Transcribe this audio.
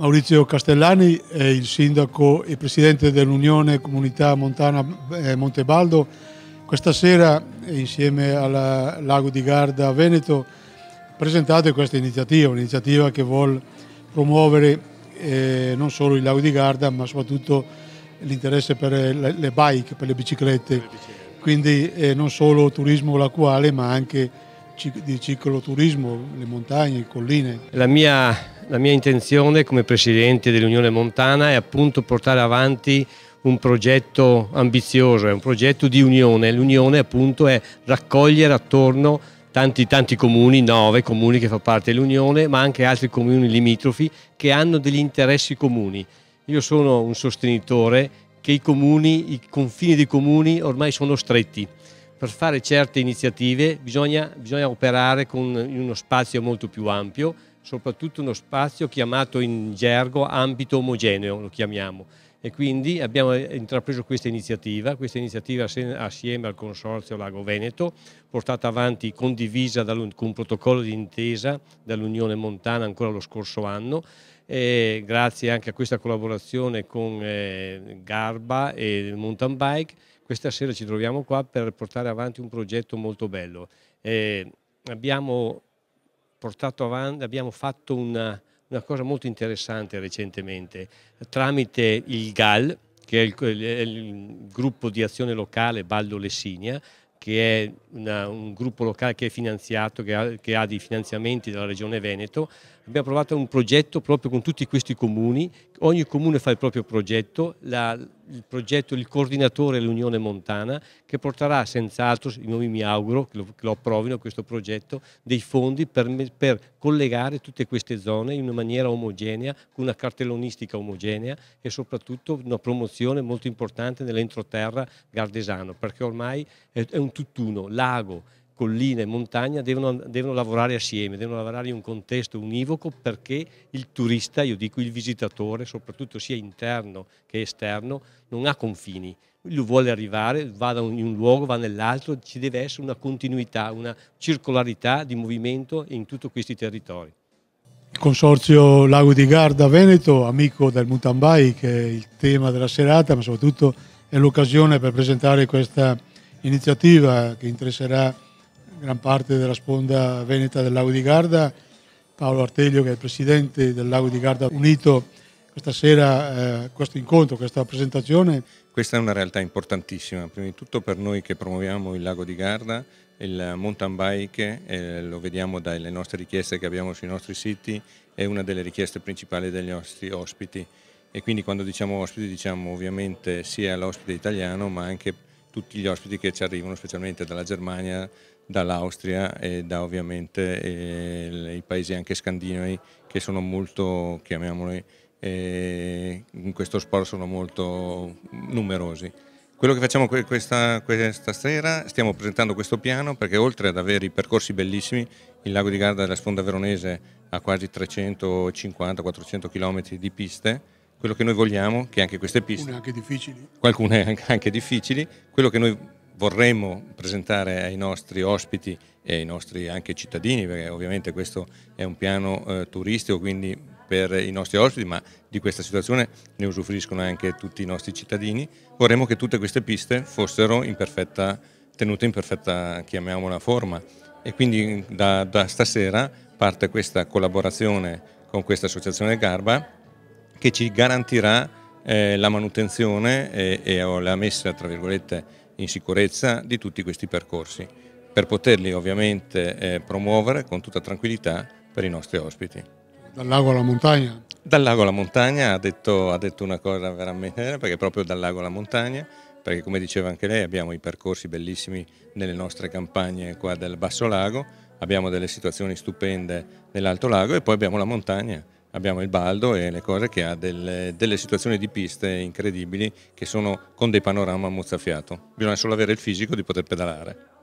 Maurizio Castellani è il sindaco e presidente dell'Unione Comunità Montana eh, Montebaldo. Questa sera, eh, insieme al Lago di Garda Veneto, presentate questa iniziativa, un'iniziativa che vuole promuovere eh, non solo il Lago di Garda, ma soprattutto l'interesse per le, le, bike, per le biciclette. Quindi eh, non solo turismo lacuale, ma anche di cicloturismo, le montagne, le colline. La mia la mia intenzione come Presidente dell'Unione Montana è appunto portare avanti un progetto ambizioso, è un progetto di unione. L'unione appunto è raccogliere attorno tanti, tanti comuni, nove comuni che fa parte dell'Unione, ma anche altri comuni limitrofi che hanno degli interessi comuni. Io sono un sostenitore che i comuni, i confini dei comuni ormai sono stretti per fare certe iniziative bisogna, bisogna operare con uno spazio molto più ampio, soprattutto uno spazio chiamato in gergo ambito omogeneo, lo chiamiamo. E quindi abbiamo eh, intrapreso questa iniziativa, questa iniziativa assieme al Consorzio Lago Veneto, portata avanti, condivisa con un protocollo di intesa dall'Unione Montana ancora lo scorso anno, e grazie anche a questa collaborazione con eh, Garba e Mountain Bike questa sera ci troviamo qua per portare avanti un progetto molto bello. Eh, abbiamo, avanti, abbiamo, fatto una, una, cosa molto interessante recentemente tramite il GAL, che è il, il, il gruppo di azione locale Baldo Lessinia, che è una, un gruppo locale che è finanziato, che ha, che ha, dei finanziamenti dalla Regione Veneto. Abbiamo provato un progetto proprio con tutti questi comuni, ogni comune fa il proprio progetto, la, il progetto, il coordinatore dell'Unione Montana, che porterà senz'altro, io mi auguro che lo, che lo approvino questo progetto, dei fondi per, per, collegare tutte queste zone in una maniera omogenea, con una cartellonistica omogenea e soprattutto una promozione molto importante nell'entroterra gardesano, perché ormai è, è un tutt'uno, lago, collina e montagna devono, devono, lavorare assieme, devono lavorare in un contesto univoco perché il turista, io dico il visitatore, soprattutto sia interno che esterno, non ha confini. Lui vuole arrivare, va in un luogo, va nell'altro, ci deve essere una continuità, una circolarità di movimento in tutti questi territori. Il consorzio Lago di Garda Veneto, amico del mountain bike, è il tema della serata, ma soprattutto è l'occasione per presentare questa iniziativa che interesserà gran parte della sponda veneta del Lago di Garda, Paolo Arteglio che è il presidente del Lago di Garda Unito questa sera eh, questo incontro, questa presentazione. Questa è una realtà importantissima, prima di tutto per noi che promuoviamo il lago di Garda, il mountain bike, eh, lo vediamo dalle nostre richieste che abbiamo sui nostri siti, è una delle richieste principali degli nostri ospiti e quindi quando diciamo ospiti diciamo ovviamente sia l'ospite italiano ma anche tutti gli ospiti che ci arrivano specialmente dalla Germania, dall'Austria e da ovviamente eh, i paesi anche scandinavi che sono molto, chiamiamoli, eh, in questo sport sono molto numerosi. Quello che facciamo questa, questa, sera, stiamo presentando questo piano perché oltre ad avere i percorsi bellissimi, il lago di Garda della sponda veronese ha quasi 350-400 km di piste, quello che noi vogliamo, che anche queste piste... Alcune anche difficili. Alcune anche difficili, quello che noi vorremmo presentare ai nostri ospiti e ai nostri anche cittadini, perché ovviamente questo è un piano eh, turistico, quindi per i nostri ospiti, ma di questa situazione ne usufruiscono anche tutti i nostri cittadini. Vorremmo che tutte queste piste fossero in perfetta, tenute in perfetta, chiamiamola, forma. E quindi da, da stasera parte questa collaborazione con questa associazione Garba che ci garantirà eh, la manutenzione eh, e, e, la messa tra virgolette, in sicurezza di tutti questi percorsi per poterli ovviamente eh, promuovere con tutta tranquillità per i nostri ospiti. Dal lago alla montagna? Dal lago alla montagna, ha detto, ha detto una cosa veramente vera, perché proprio dal lago alla montagna, perché come diceva anche lei abbiamo i percorsi bellissimi nelle nostre campagne qua del Basso Lago, abbiamo delle situazioni stupende nell'Alto Lago e poi abbiamo la montagna abbiamo il baldo e le cose che ha delle, delle situazioni di piste incredibili che sono con dei panorama mozzafiato. Bisogna solo avere il fisico di poter pedalare.